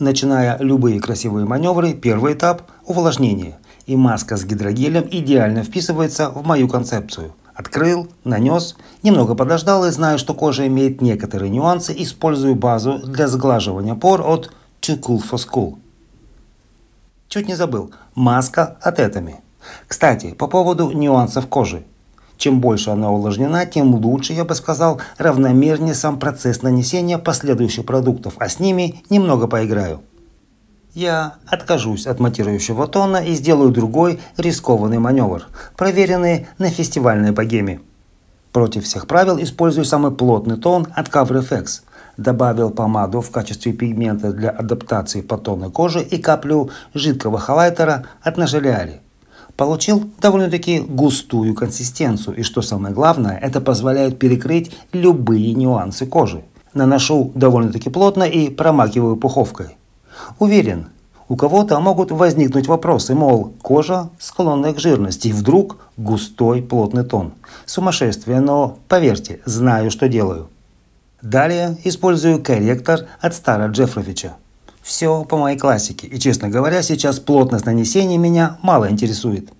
Начиная любые красивые маневры, первый этап – увлажнение. И маска с гидрогелем идеально вписывается в мою концепцию. Открыл, нанес, немного подождал и знаю, что кожа имеет некоторые нюансы, использую базу для сглаживания пор от Too Cool for School. Чуть не забыл, маска от этими. Кстати, по поводу нюансов кожи. Чем больше она увлажнена, тем лучше, я бы сказал, равномернее сам процесс нанесения последующих продуктов, а с ними немного поиграю. Я откажусь от матирующего тона и сделаю другой рискованный маневр, проверенный на фестивальной богеме. Против всех правил использую самый плотный тон от CoverFX. Добавил помаду в качестве пигмента для адаптации по тону кожи и каплю жидкого хайлайтера от Нажелиари получил довольно-таки густую консистенцию, и что самое главное, это позволяет перекрыть любые нюансы кожи. Наношу довольно-таки плотно и промакиваю пуховкой. Уверен, у кого-то могут возникнуть вопросы, мол, кожа склонная к жирности, и вдруг густой плотный тон. Сумасшествие, но поверьте, знаю, что делаю. Далее использую корректор от Стара Джеффровича. Все по моей классике, и честно говоря, сейчас плотность нанесения меня мало интересует.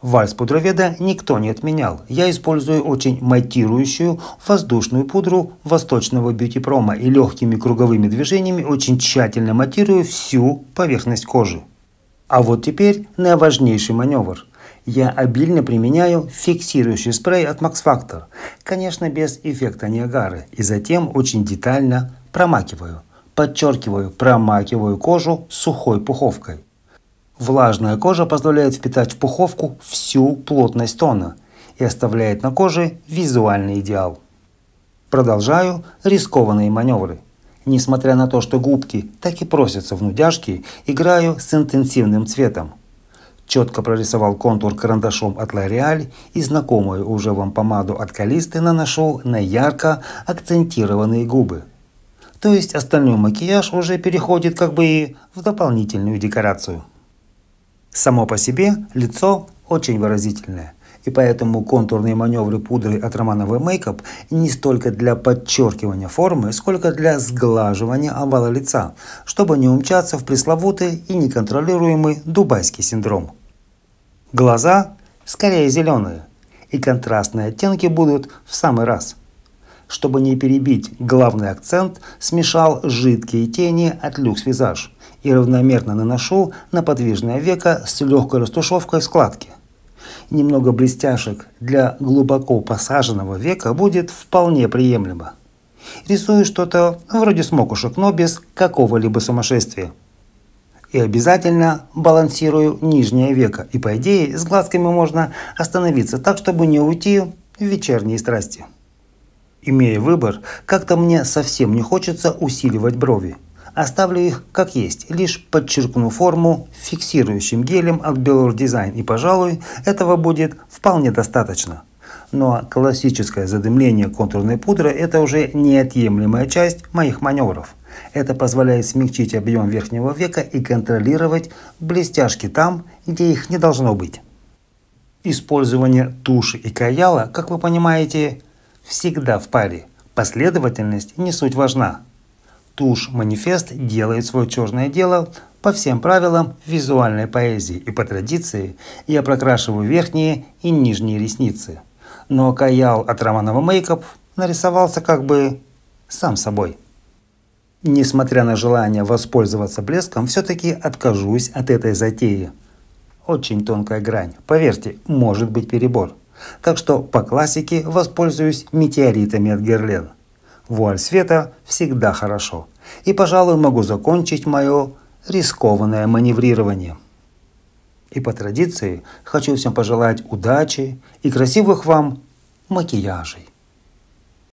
Вальс пудроведа никто не отменял. Я использую очень матирующую воздушную пудру восточного бьюти-прома и легкими круговыми движениями очень тщательно матирую всю поверхность кожи. А вот теперь на важнейший маневр. Я обильно применяю фиксирующий спрей от Max Factor, конечно без эффекта Ниагары, и затем очень детально промакиваю – Подчеркиваю, промакиваю кожу сухой пуховкой. Влажная кожа позволяет впитать в пуховку всю плотность тона и оставляет на коже визуальный идеал. Продолжаю рискованные маневры. Несмотря на то, что губки так и просятся в нудяшки, играю с интенсивным цветом. Четко прорисовал контур карандашом от L'Oreal и знакомую уже вам помаду от Калисты наношу на ярко акцентированные губы. То есть остальной макияж уже переходит как бы и в дополнительную декорацию. Само по себе лицо очень выразительное, и поэтому контурные маневры пудры от Романовой мейкап не столько для подчеркивания формы, сколько для сглаживания овала лица, чтобы не умчаться в пресловутый и неконтролируемый дубайский синдром. Глаза скорее зеленые, и контрастные оттенки будут в самый раз – чтобы не перебить главный акцент, смешал жидкие тени от люкс-визаж и равномерно наношу на подвижное веко с легкой растушевкой складки. Немного блестяшек для глубоко посаженного века будет вполне приемлемо. Рисую что-то вроде смокушек, но без какого-либо сумасшествия. И обязательно балансирую нижнее веко. И по идее с глазками можно остановиться так, чтобы не уйти в вечерние страсти. Имея выбор, как-то мне совсем не хочется усиливать брови. Оставлю их как есть, лишь подчеркну форму фиксирующим гелем от Белор Дизайн и, пожалуй, этого будет вполне достаточно. Но ну а классическое задымление контурной пудры – это уже неотъемлемая часть моих маневров. Это позволяет смягчить объем верхнего века и контролировать блестяшки там, где их не должно быть. Использование туши и каяла, как вы понимаете, всегда в паре. Последовательность не суть важна. Туш Манифест делает свое черное дело по всем правилам визуальной поэзии и по традиции я прокрашиваю верхние и нижние ресницы. Но каял от Романова Мейкап нарисовался как бы сам собой. Несмотря на желание воспользоваться блеском, все-таки откажусь от этой затеи. Очень тонкая грань. Поверьте, может быть перебор. Так что по классике воспользуюсь метеоритами от Герлен. Вуаль света всегда хорошо. И, пожалуй, могу закончить мое рискованное маневрирование. И по традиции хочу всем пожелать удачи и красивых вам макияжей.